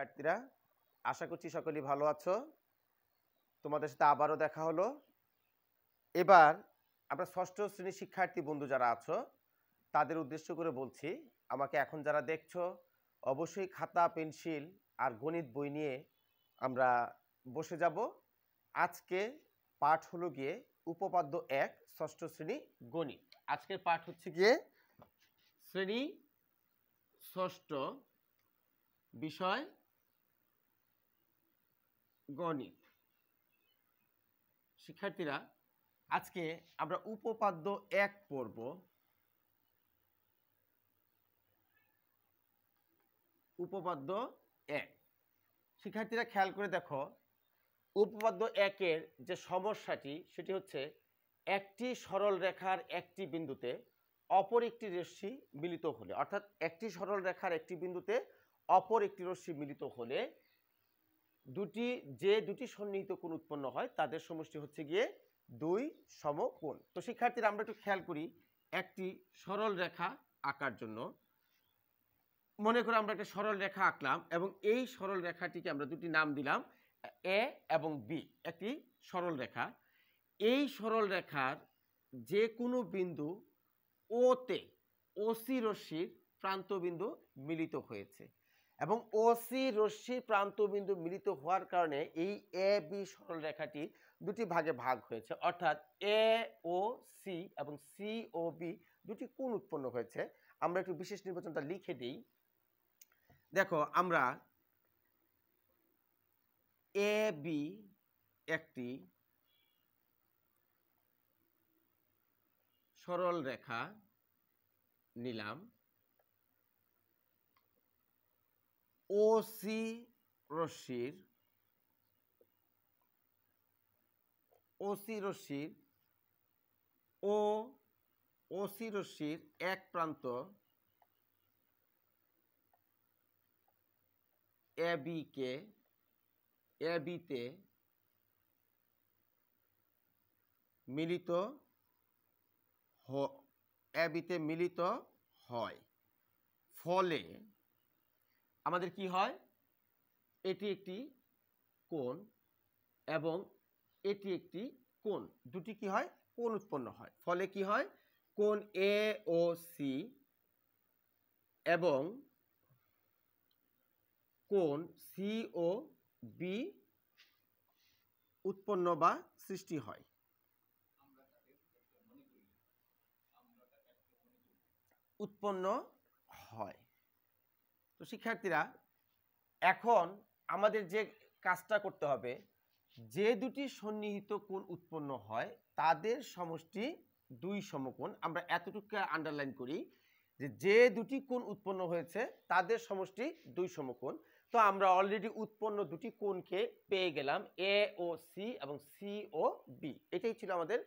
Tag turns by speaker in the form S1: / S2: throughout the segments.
S1: শিক্ষার্থীরা আশা করছি সকলেই ভালো আছো তোমাদের সাথে আবারও দেখা হলো এবার আমরা ষষ্ঠ শ্রেণীর শিক্ষার্থী বন্ধু যারা আছো তাদের উদ্দেশ্য করে বলছি আমাকে এখন যারা দেখছো অবশ্যই খাতা পেন্সিল আর গণিত বই নিয়ে আমরা বসে যাব আজকে পাঠ হলো গিয়ে উপপাদ্য এক ষষ্ঠ শ্রেণী গণিত আজকের পাঠ হচ্ছে গিয়ে শ্রেণী ষষ্ঠ বিষয় গণিত শিক্ষার্থীরা আজকে আমরা উপপাদ্য এক পড়ব উপপাদ্য এক শিক্ষার্থীরা খেয়াল করে দেখো উপপাদ্য একের যে সমস্যাটি সেটি হচ্ছে একটি সরল রেখার একটি বিন্দুতে অপর একটি রশ্মি মিলিত হলে অর্থাৎ একটি সরল রেখার একটি বিন্দুতে অপর একটি রশ্মি মিলিত হলে দুটি যে দুটি সন্নিহিত কোণ উৎপন্ন হয় তাদের সমষ্টি হচ্ছে গিয়ে দুই সমকোণ তো শিক্ষার্থীরা আমরা একটু খেয়াল করি একটি সরল রেখা আঁকার জন্য মনে করে আমরা একটা সরল রেখা আঁকলাম এবং এই সরল রেখাটিকে আমরা দুটি নাম দিলাম এ এবং বি একটি সরল রেখা এই সরল রেখার যে কোনো বিন্দু ওতে ওসি রশ্মির প্রান্তবিন্দু মিলিত হয়েছে এবং ওসি রশ্মির প্রান্তবিন্দু মিলিত হওয়ার কারণে এই এ বি সরলরেখাটি দুটি ভাগে ভাগ হয়েছে অর্থাৎ এ ও সি এবং সি ও বি দুটি কোণ উৎপন্ন হয়েছে আমরা একটু বিশেষ নির্বাচনটা লিখে দিই দেখো আমরা এ বি একটি সরল রেখা নিলাম ও সি রশ্মির ওসি রশ্মির ও ওসি রশ্মির এক প্রান্ত এ বিকে এ মিলিত এ বিতে মিলিত হয় ফলে আমাদের কি হয় এটি একটি কোন এবং এটি একটি কোন দুটি কি হয় কোন উৎপন্ন হয় ফলে কি হয় কোন এ ও সি এবং কোন সি ও বি উৎপন্ন বা সৃষ্টি হয় উৎপন্ন হয় তো শিক্ষার্থীরা এখন আমাদের যে কাজটা করতে হবে যে দুটি সন্নিহিত কোণ উৎপন্ন হয় তাদের সমষ্টি দুই সমকোণ আমরা এতটুকু আন্ডারলাইন করি যে যে দুটি কোণ উৎপন্ন হয়েছে তাদের সমষ্টি দুই সমকোণ তো আমরা অলরেডি উৎপন্ন দুটি কোণকে পেয়ে গেলাম এ ও সি এবং সি ও বি এটাই ছিল আমাদের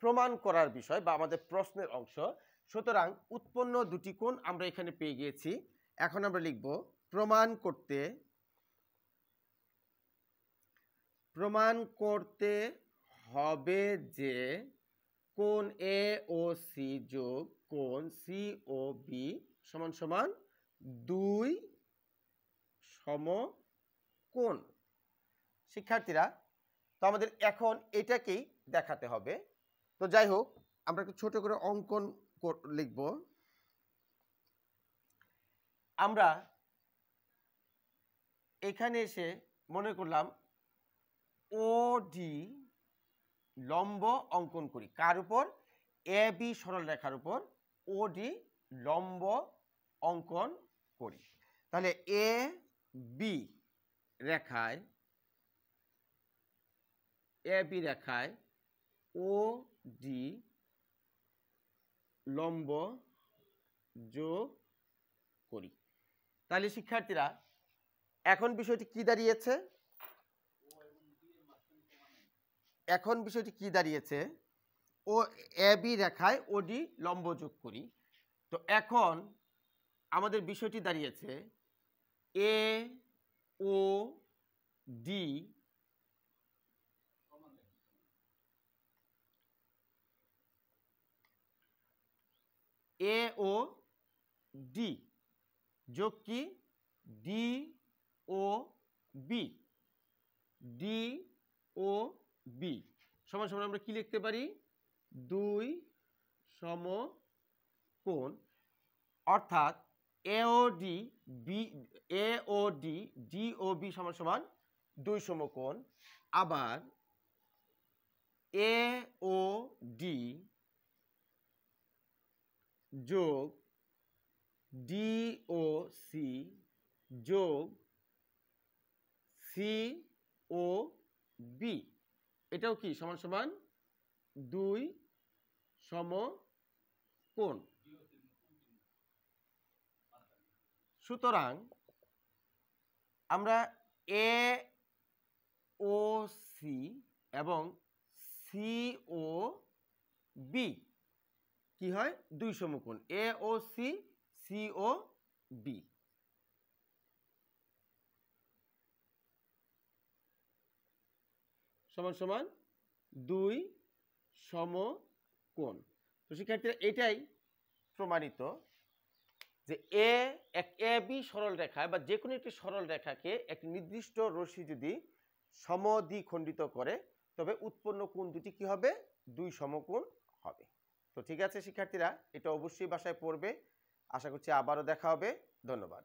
S1: প্রমাণ করার বিষয় বা আমাদের প্রশ্নের অংশ সুতরাং উৎপন্ন দুটি কোণ আমরা এখানে পেয়ে গিয়েছি এখন আমরা লিখব প্রমাণ করতে প্রমাণ করতে হবে যে কোন এ ও সি যোগ কোন সি ও বি সমান সমান দুই সম কোন শিক্ষার্থীরা তো আমাদের এখন এটাকেই দেখাতে হবে তো যাই হোক আমরা একটু ছোট করে অঙ্কন লিখবো আমরা এখানে এসে মনে করলাম ও ডি লম্ব অঙ্কন করি কার উপর এ বি সরল রেখার উপর ও ডি লম্ব অঙ্কন করি তাহলে এ বি রেখায় এ বি রেখায় ও ডি লম্ব যোগ করি তাহলে শিক্ষার্থীরা এখন বিষয়টি কি দাঁড়িয়েছে এখন বিষয়টি কি দাঁড়িয়েছে ও এ বি রেখায় ওডি লম্ব যোগ করি তো এখন আমাদের বিষয়টি দাঁড়িয়েছে এ O D A O D যোগ কি D O B D O B সমান সমান আমরা কি লিখতে পারি দুই সম কোণ অর্থাৎ D B D O B সমান সমান দুই সমকোণ আবার এ ও ডি যোগ ডিওসি যোগ সি ও বি এটাও কি সমান সমান দুই সম কোণ সুতরাং আমরা এ ও সি এবং সি ও বি কি হয় দুই সমকোণ A O C C O B সমান সমান দুই কোন তো শিক্ষার্থীরা এটাই প্রমাণিত যে এ এক এ বি সরল রেখা বা যে কোনো একটি সরল রেখাকে একটি নির্দিষ্ট রশ্মি যদি সমদ্বিখণ্ডিত করে তবে উৎপন্ন কোন দুটি কি হবে দুই সমকোণ হবে তো ঠিক আছে শিক্ষার্থীরা এটা অবশ্যই বাসায় পড়বে আশা করছি আবারও দেখা হবে ধন্যবাদ